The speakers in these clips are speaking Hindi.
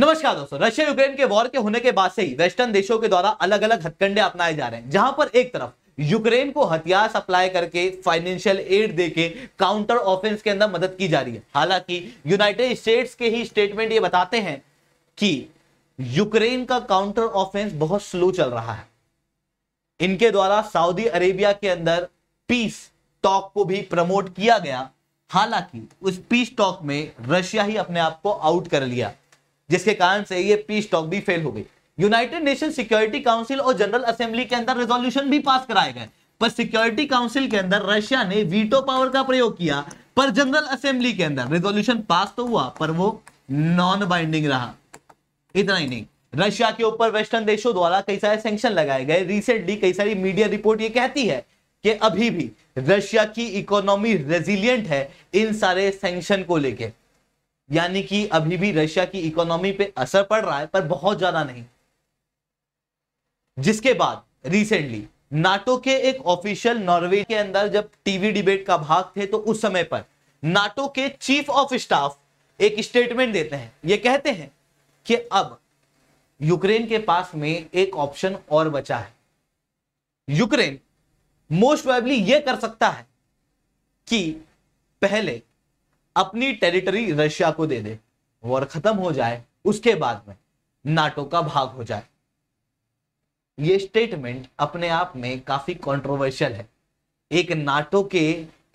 नमस्कार दोस्तों रशिया यूक्रेन के वॉर के होने के बाद से ही वेस्टर्न देशों के द्वारा अलग अलग हथकंडे अपनाए जा रहे हैं जहां पर एक तरफ यूक्रेन को हथियार सप्लाई करके फाइनेंशियल एड देके काउंटर ऑफेंस के अंदर मदद की जा रही है हालांकि यूनाइटेड स्टेट्स के ही स्टेटमेंट ये बताते हैं कि यूक्रेन का काउंटर ऑफेंस बहुत स्लो चल रहा है इनके द्वारा सऊदी अरेबिया के अंदर पीस टॉक को भी प्रमोट किया गया हालांकि उस पीस टॉक में रशिया ही अपने आप को आउट कर लिया जिसके कारण से ये पीस टॉक भी फेल हो गई यूनाइटेड नेशन सिक्योरिटी काउंसिल और जनरल असेंबली के अंदर रेजोल्यूशन भी पास कराए गए पर सिक्योरिटी काउंसिल के अंदर रशिया ने वीटो पावर का प्रयोग किया पर जनरल असेंबली के अंदर रेजोल्यूशन पास तो हुआ पर वो नॉन बाइंडिंग रहा इतना ही नहीं रशिया के ऊपर वेस्टर्न देशों द्वारा कई सारे सेंक्शन लगाए गए रिसेंटली कई सारी मीडिया रिपोर्ट ये कहती है कि अभी भी रशिया की इकोनॉमी रेजिलियंट है इन सारे सेंक्शन को लेकर यानी कि अभी भी रशिया की इकोनॉमी पे असर पड़ रहा है पर बहुत ज्यादा नहीं जिसके बाद रिसेंटली नाटो के एक ऑफिशियल नॉर्वे के अंदर जब टीवी डिबेट का भाग थे तो उस समय पर नाटो के चीफ ऑफ स्टाफ एक स्टेटमेंट देते हैं ये कहते हैं कि अब यूक्रेन के पास में एक ऑप्शन और बचा है यूक्रेन मोस्ट प्रोबेबली यह कर सकता है कि पहले अपनी टेरिटरी रशिया को दे दे वॉर खत्म हो जाए उसके बाद में नाटो का भाग हो जाए ये स्टेटमेंट अपने आप में काफी कंट्रोवर्शियल है एक नाटो के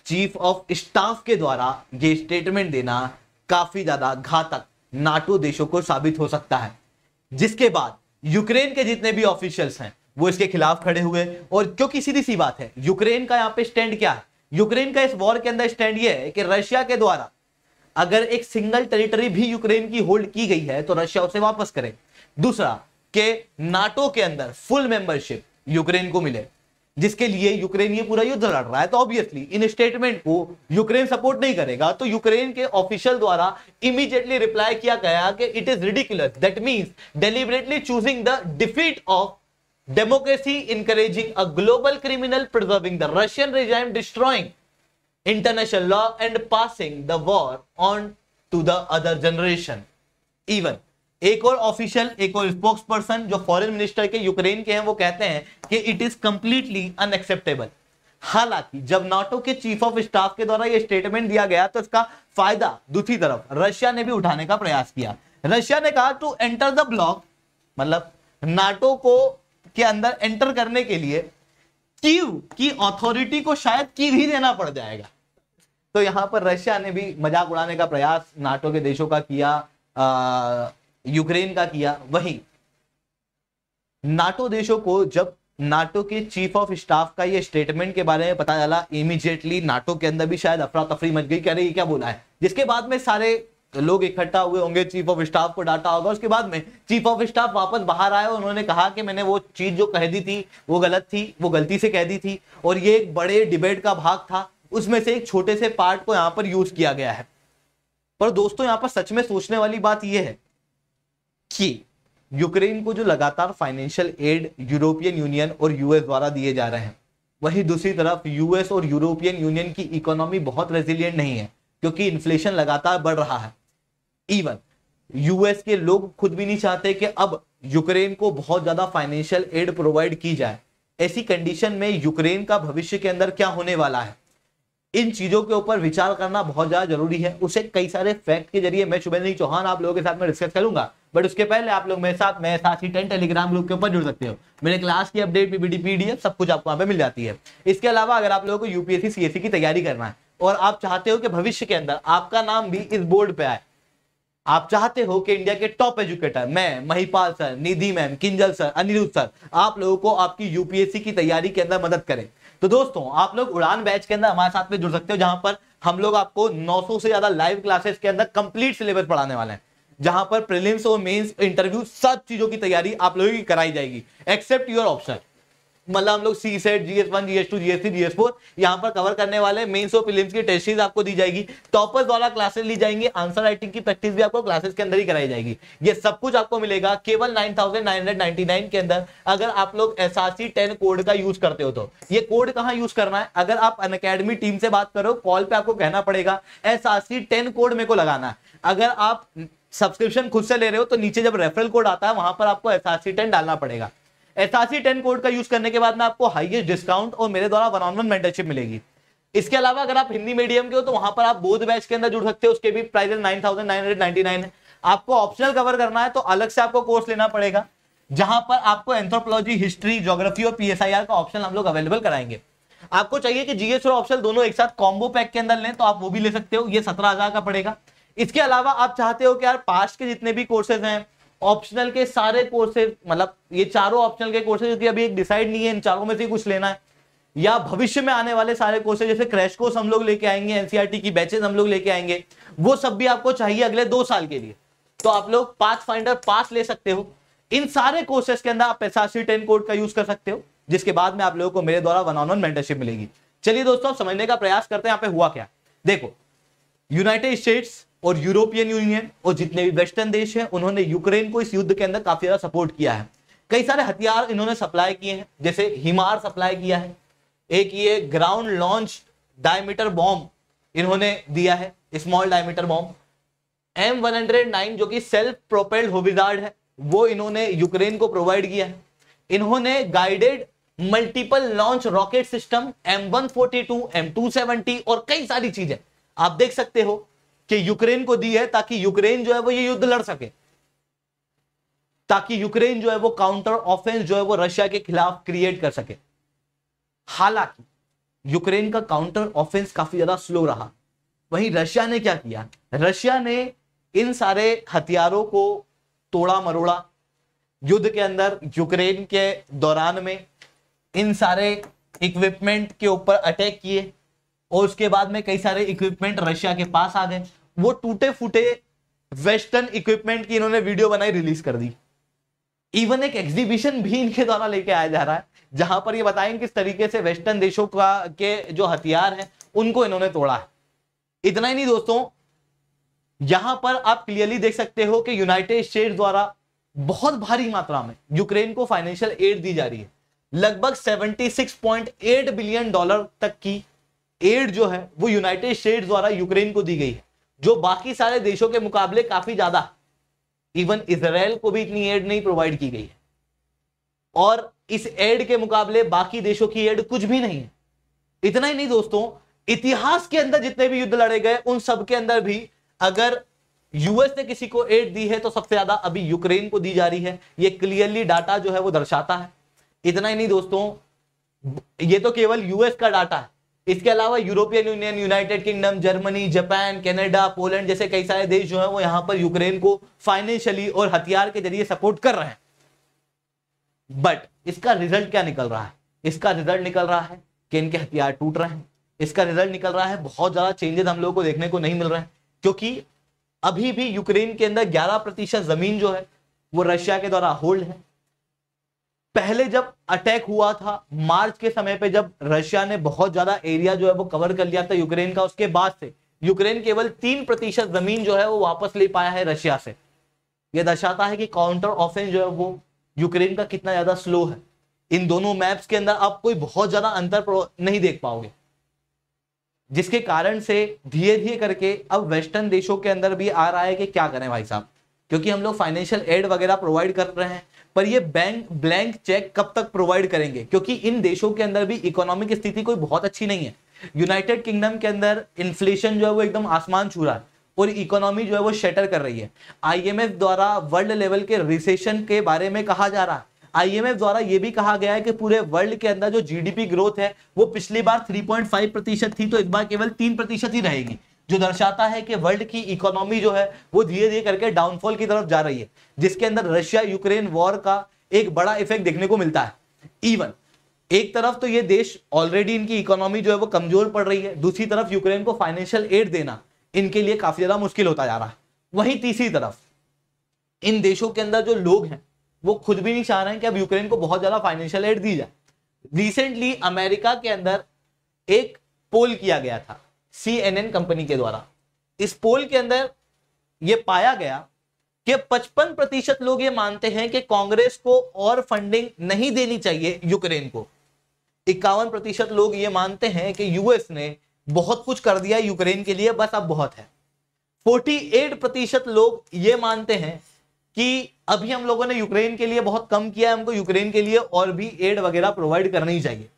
चीफ ऑफ स्टाफ के द्वारा ये स्टेटमेंट देना काफी ज्यादा घातक नाटो देशों को साबित हो सकता है जिसके बाद यूक्रेन के जितने भी ऑफिशियल्स हैं वो इसके खिलाफ खड़े हुए और क्योंकि सीधी सी बात है यूक्रेन का यहाँ पे स्टैंड क्या है यूक्रेन का इस वॉर के अंदर स्टैंड ये है कि रशिया के द्वारा अगर एक सिंगल टेरिटरी भी यूक्रेन की होल्ड की गई है तो रशिया उसे वापस करे दूसरा के नाटो के अंदर फुल मेंबरशिप यूक्रेन को मिले जिसके लिए यूक्रेन ये पूरा युद्ध लड़ रहा है तो ऑब्वियसली इन स्टेटमेंट को यूक्रेन सपोर्ट नहीं करेगा तो यूक्रेन के ऑफिशियल द्वारा इमीडिएटली रिप्लाई किया गया कि it is ridiculous that means deliberately choosing the defeat of democracy encouraging a global criminal preserving the Russian regime destroying international law and passing the war on to the other generation even एक और ऑफिशियल एक और स्पोक्स पर्सन जो फॉरेन मिनिस्टर के यूक्रेन के हैं वो कहते हैं कि इट इज कंप्लीटली अनएक्सेप्टेबल हालांकि जब नाटो के चीफ ऑफ स्टाफ के द्वारा ये स्टेटमेंट दिया गया तो इसका फायदा दूसरी तरफ रशिया ने भी उठाने का प्रयास किया रशिया ने कहा टू एंटर द ब्लॉक मतलब नाटो को के अंदर एंटर करने के लिए कीव की अथॉरिटी को शायद कीव ही देना पड़ जाएगा तो यहां पर रशिया ने भी मजाक उड़ाने का प्रयास नाटो के देशों का किया यूक्रेन का किया वही नाटो देशों को जब नाटो के चीफ ऑफ स्टाफ का ये स्टेटमेंट के बारे में पता चला इमीजिएटली नाटो के अंदर भी शायद अफरा तफरी मच गई कह रही क्या बोला है जिसके बाद में सारे लोग इकट्ठा हुए होंगे चीफ ऑफ स्टाफ को डाटा होगा उसके बाद में चीफ ऑफ स्टाफ वापस बाहर आए उन्होंने कहा कि मैंने वो चीज जो कह दी थी वो गलत थी वो गलती से कह दी थी और ये एक बड़े डिबेट का भाग था उसमें से एक छोटे से पार्ट को यहाँ पर यूज किया गया है पर दोस्तों यहाँ पर सच में सोचने वाली बात यह है कि यूक्रेन को जो लगातार फाइनेंशियल एड यूरोपियन यूनियन और यूएस द्वारा दिए जा रहे हैं वही दूसरी तरफ यूएस और यूरोपियन यूनियन की इकोनॉमी बहुत रेजिलियंट नहीं है क्योंकि इन्फ्लेशन लगातार बढ़ रहा है इवन यूएस के लोग खुद भी नहीं चाहते कि अब यूक्रेन को बहुत ज्यादा फाइनेंशियल एड प्रोवाइड की जाए ऐसी कंडीशन में यूक्रेन का भविष्य के अंदर क्या होने वाला है इन चीजों के ऊपर विचार करना बहुत ज्यादा जरूरी है उसे कई सारे फैक्ट के जरिए मैं शुभेंद्र सिंह चौहान आप लोगों के साथ में डिस्कस करूंगा बट उसके पहले आप लोग मेरे साथ मेरे साथ ही टेन टेलीग्राम ग्रुप के ऊपर जुड़ सकते हो मेरे क्लास की अपडेट पीबीडी पीडीएफ सब कुछ आपको यहाँ पे मिल जाती है इसके अलावा अगर आप लोगों को यूपीएससी सीएससी e की तैयारी करना है और आप चाहते हो कि भविष्य के अंदर आपका नाम भी इस बोर्ड पे आए आप चाहते हो कि इंडिया के टॉप एजुकेटर मैं Mahipal sir Nidhi ma'am Kinjal sir Anirudh sir आप लोगों को आपकी यूपीएससी की तैयारी के अंदर मदद करें तो दोस्तों आप लोग उड़ान बैच के अंदर हमारे साथ में जुड़ सकते हो जहां पर हम लोग आपको 900 से ज्यादा लाइव क्लासेस के अंदर कंप्लीट सिलेबस पढ़ाने वाले हैं जहां पर प्रिलिम्स और मेन्स इंटरव्यू सब चीजों की तैयारी आप लोगों की कराई जाएगी एक्सेप्ट योर ऑप्शन मतलब हम लोग CSAT GS one GS two GS three GS four यहाँ पर कवर करने वाले मेन्स और फिल्म की टेस्ट सीरीज आपको दी जाएगी टॉपर्स वाला क्लासेस ली जाएंगी आंसर राइटिंग की प्रैक्टिस भी आपको क्लासेस के अंदर ही कराई जाएगी ये सब कुछ आपको मिलेगा केवल नाइन के अंदर अगर आप लोग एस आर कोड का यूज करते हो तो ये कोड कहाँ यूज करना है अगर आप अन टीम से बात करो कॉल पे आपको कहना पड़ेगा एस आर कोड मेरे को लगाना है अगर आप सब्सक्रिप्शन खुद से ले रहे हो तो नीचे जब रेफरल कोड आता है वहां पर आपको एस आर डालना पड़ेगा एसआरसी टेन कोड का यूज करने के बाद में आपको हाईएस्ट डिस्काउंट और मेरे द्वारा वन ऑन वन मेंटरशिप मिलेगी इसके अलावा अगर आप हिंदी मीडियम के हो तो वहां पर आप बोध बैच के अंदर जुड़ सकते हो उसके भी price nine thousand nine hundred nine है आपको ऑप्शनल कवर करना है तो अलग से आपको कोर्स लेना पड़ेगा जहां पर आपको एंथ्रोपोलॉजी हिस्ट्री जोग्राफी और पीएसआईआर का ऑप्शन हम लोग अवेलेबल कराएंगे आपको चाहिए कि जीएस और ऑप्शन दोनों एक साथ कॉम्बो पैक के अंदर लें तो आप वो भी ले सकते हो ये सत्रह हजार का पड़ेगा इसके अलावा आप चाहते हो कि यार पास्ट के जितने भी कोर्सेज हैं ऑप्शनल के सारे कोर्सेज मतलब ये चारों ऑप्शनल के कोर्सेज यदि अभी एक डिसाइड नहीं है इन चारों में से कुछ लेना है या भविष्य में आने वाले सारे कोर्सेज जैसे क्रैश कोर्स हम लोग लेके आएंगे एनसीआरटी e की बैचेज हम लोग लेके आएंगे वो सब भी आपको चाहिए अगले दो साल के लिए तो आप लोग पाथ फाइंडर पास ले सकते हो इन सारे कोर्सेज के अंदर आप एसआरसी टेन कोड का यूज कर सकते हो जिसके बाद में आप लोगों को मेरे द्वारा वन ऑन वन मेंटरशिप मिलेगी चलिए दोस्तों समझने का प्रयास करते हैं यहाँ पे हुआ क्या देखो यूनाइटेड स्टेट्स और यूरोपियन यूनियन और जितने भी वेस्टर्न देश हैं उन्होंने यूक्रेन को इस युद्ध के अंदर काफी ज्यादा सपोर्ट किया है कई सारे हथियार इन्होंने सप्लाई किए हैं जैसे हिमार सप्लाई किया है एक ये ग्राउंड लॉन्च डायमीटर बॉम्ब इन्होंने दिया है स्मॉल डायमीटर बॉम्ब एम जो कि सेल्फ प्रोपेल्ड होविजार्ड है वो इन्होंने यूक्रेन को प्रोवाइड किया है इन्होंने guided multiple launch rocket system M one और कई सारी चीजें आप देख सकते हो कि यूक्रेन को दी है ताकि यूक्रेन जो है वो ये युद्ध लड़ सके ताकि यूक्रेन जो है वो काउंटर ऑफेंस जो है वो रशिया के खिलाफ क्रिएट कर सके हालांकि यूक्रेन का काउंटर ऑफेंस काफी ज्यादा स्लो रहा वहीं रशिया ने क्या किया रशिया ने इन सारे हथियारों को तोड़ा मरोड़ा युद्ध के अंदर यूक्रेन के दौरान में इन सारे इक्विपमेंट के ऊपर अटैक किए और उसके बाद में कई सारे इक्विपमेंट रशिया के पास आ गए वो टूटे फूटे वेस्टर्न इक्विपमेंट की इन्होंने वीडियो बनाई रिलीज कर दी इवन एक एग्जीबिशन भी इनके द्वारा लेके आया जा रहा है जहां पर ये बताएं किस तरीके से वेस्टर्न देशों का के जो हथियार है उनको इन्होंने तोड़ा है इतना ही नहीं दोस्तों यहां पर आप क्लियरली देख सकते हो कि यूनाइटेड स्टेट द्वारा बहुत भारी मात्रा में यूक्रेन को फाइनेंशियल एड दी जा रही है लगभग सेवेंटी बिलियन डॉलर तक की एड जो है वो यूनाइटेड स्टेट्स द्वारा यूक्रेन को दी गई है जो बाकी सारे देशों के मुकाबले काफी ज्यादा इवन इसराइल को भी इतनी एड नहीं प्रोवाइड की गई है और इस एड के मुकाबले बाकी देशों की एड कुछ भी नहीं है इतना ही नहीं दोस्तों इतिहास के अंदर जितने भी युद्ध लड़े गए उन सब के अंदर भी अगर यूएस ने किसी को एड दी है तो सबसे ज्यादा अभी यूक्रेन को दी जा रही है ये क्लियरली डाटा जो है वो दर्शाता है इतना ही नहीं दोस्तों ये तो केवल यूएस का डाटा है इसके अलावा European Union United Kingdom Germany Japan Canada Poland जैसे कई सारे देश जो है वो यहां पर यूक्रेन को फाइनेंशियली और हथियार के जरिए सपोर्ट कर रहे हैं बट इसका रिजल्ट क्या निकल रहा है इसका रिजल्ट निकल रहा है कि इनके हथियार टूट रहे हैं इसका रिजल्ट निकल रहा है बहुत ज्यादा चेंजेस हम लोगों को देखने को नहीं मिल रहे हैं क्योंकि अभी भी यूक्रेन के अंदर ग्यारह प्रतिशत जमीन जो है वो रशिया के द्वारा होल्ड है पहले जब अटैक हुआ था मार्च के समय पे जब रशिया ने बहुत ज्यादा एरिया जो है वो कवर कर लिया था यूक्रेन का उसके बाद से यूक्रेन केवल तीन प्रतिशत जमीन जो है वो वापस ले पाया है रशिया से यह दर्शाता है कि काउंटर ऑफेंस जो है वो यूक्रेन का कितना ज्यादा स्लो है इन दोनों मैप्स के अंदर आप कोई बहुत ज्यादा अंतर नहीं देख पाओगे जिसके कारण से धीरे धीरे करके अब वेस्टर्न देशों के अंदर भी आ रहा है कि क्या करें भाई साहब क्योंकि हम लोग फाइनेंशियल एड वगैरह प्रोवाइड कर रहे हैं पर ये बैंक ब्लैंक चेक कब तक प्रोवाइड करेंगे क्योंकि इन देशों के अंदर भी इकोनॉमिक स्थिति कोई बहुत अच्छी नहीं है यूनाइटेड किंगडम के अंदर इन्फ्लेशन जो है वो एकदम आसमान छू रहा है और इकोनॉमी जो है वो शेटर कर रही है आईएमएफ द्वारा वर्ल्ड लेवल के रिसेशन के बारे में कहा जा रहा है आईएमएफ द्वारा यह भी कहा गया है कि पूरे वर्ल्ड के अंदर जो जीडीपी ग्रोथ है वो पिछली बार 3.5 प्रतिशत थी तो इस बार केवल 3 प्रतिशत ही रहेगी जो दर्शाता है कि वर्ल्ड की इकोनॉमी जो है वो धीरे धीरे करके डाउनफॉल की तरफ जा रही है जिसके अंदर रशिया यूक्रेन वॉर का एक बड़ा इफेक्ट देखने को मिलता है इवन एक तरफ तो ये देश ऑलरेडी इनकी इकोनॉमी जो है वो कमजोर पड़ रही है दूसरी तरफ यूक्रेन को फाइनेंशियल एड देना इनके लिए काफी ज्यादा मुश्किल होता जा रहा है वहीं तीसरी तरफ इन देशों के अंदर जो लोग हैं वो खुद भी नहीं चाह रहे हैं कि अब यूक्रेन को बहुत ज्यादा फाइनेंशियल एड दी जाए रिसेंटली अमेरिका के अंदर एक पोल किया गया था एन कंपनी के द्वारा इस पोल के अंदर यह पाया गया कि 55 प्रतिशत लोग ये मानते हैं कि कांग्रेस को और फंडिंग नहीं देनी चाहिए यूक्रेन को इक्यावन प्रतिशत लोग ये मानते हैं कि यूएस ने बहुत कुछ कर दिया यूक्रेन के लिए बस अब बहुत है 48 प्रतिशत लोग ये मानते हैं कि अभी हम लोगों ने यूक्रेन के लिए बहुत कम किया है हमको यूक्रेन के लिए और भी एड वगैरह प्रोवाइड करनी चाहिए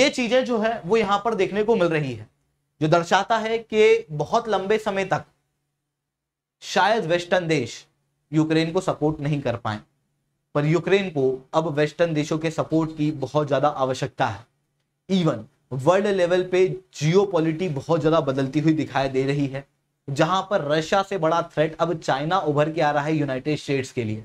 ये चीजें जो है वो यहां पर देखने को मिल रही है जो दर्शाता है कि बहुत लंबे समय तक शायद वेस्टर्न देश यूक्रेन को सपोर्ट नहीं कर पाए पर यूक्रेन को अब वेस्टर्न देशों के सपोर्ट की बहुत ज्यादा आवश्यकता है इवन वर्ल्ड लेवल पे जियो बहुत ज्यादा बदलती हुई दिखाई दे रही है जहां पर रशिया से बड़ा थ्रेट अब चाइना उभर के आ रहा है यूनाइटेड स्टेट्स के लिए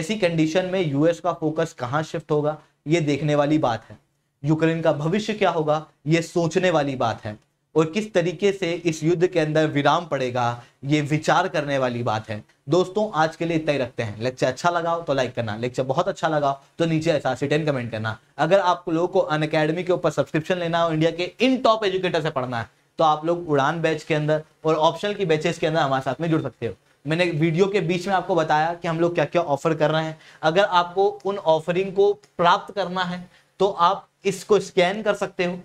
ऐसी कंडीशन में यूएस का फोकस कहाँ शिफ्ट होगा ये देखने वाली बात है यूक्रेन का भविष्य क्या होगा ये सोचने वाली बात है और किस तरीके से इस युद्ध के अंदर विराम पड़ेगा ये विचार करने वाली बात है दोस्तों आज के लिए इतना ही रखते हैं लेक्चर अच्छा लगाओ तो लाइक करना लेक्चर बहुत अच्छा लगाओ तो नीचे ऐसा सिटेन कमेंट करना अगर आप लोगों को अन अकेडमी के ऊपर सब्सक्रिप्शन लेना हो इंडिया के इन टॉप एजुकेटर से पढ़ना है तो आप लोग उड़ान बैच के अंदर और ऑप्शनल की बैचेस के अंदर हमारे साथ में जुड़ सकते हो मैंने वीडियो के बीच में आपको बताया कि हम लोग क्या क्या ऑफर कर रहे हैं अगर आपको उन ऑफरिंग को प्राप्त करना है तो आप इसको स्कैन कर सकते हो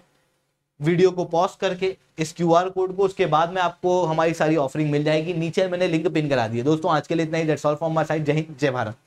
वीडियो को पॉज करके इस क्यू आर कोड को उसके बाद में आपको हमारी सारी ऑफरिंग मिल जाएगी नीचे मैंने लिंक पिन करा दिया दोस्तों आज के लिए इतना ही that's all from my side जय हिंद जय भारत